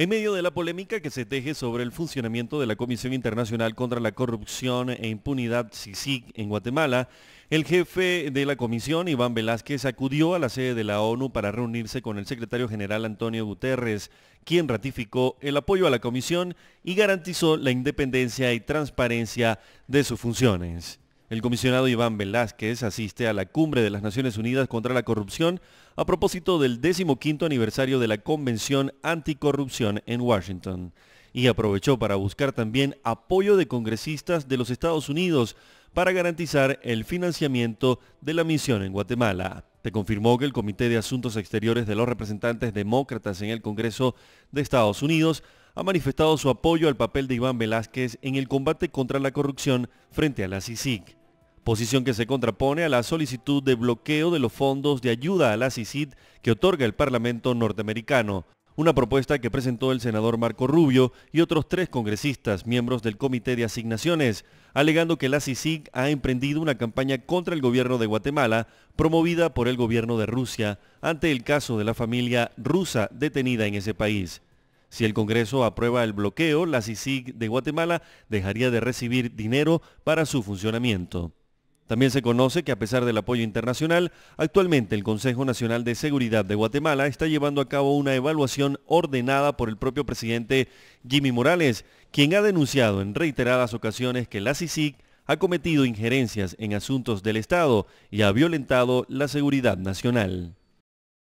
En medio de la polémica que se teje sobre el funcionamiento de la Comisión Internacional contra la Corrupción e Impunidad (CICIC) en Guatemala, el jefe de la comisión, Iván Velázquez, acudió a la sede de la ONU para reunirse con el secretario general Antonio Guterres, quien ratificó el apoyo a la comisión y garantizó la independencia y transparencia de sus funciones. El comisionado Iván Velázquez asiste a la cumbre de las Naciones Unidas contra la corrupción a propósito del 15 aniversario de la Convención Anticorrupción en Washington y aprovechó para buscar también apoyo de congresistas de los Estados Unidos para garantizar el financiamiento de la misión en Guatemala. Te confirmó que el Comité de Asuntos Exteriores de los Representantes Demócratas en el Congreso de Estados Unidos ha manifestado su apoyo al papel de Iván Velázquez en el combate contra la corrupción frente a la CICIG posición que se contrapone a la solicitud de bloqueo de los fondos de ayuda a la CICID que otorga el Parlamento norteamericano, una propuesta que presentó el senador Marco Rubio y otros tres congresistas, miembros del Comité de Asignaciones, alegando que la CICIG ha emprendido una campaña contra el gobierno de Guatemala promovida por el gobierno de Rusia ante el caso de la familia rusa detenida en ese país. Si el Congreso aprueba el bloqueo, la CICIG de Guatemala dejaría de recibir dinero para su funcionamiento. También se conoce que a pesar del apoyo internacional, actualmente el Consejo Nacional de Seguridad de Guatemala está llevando a cabo una evaluación ordenada por el propio presidente Jimmy Morales, quien ha denunciado en reiteradas ocasiones que la CICIC ha cometido injerencias en asuntos del Estado y ha violentado la seguridad nacional.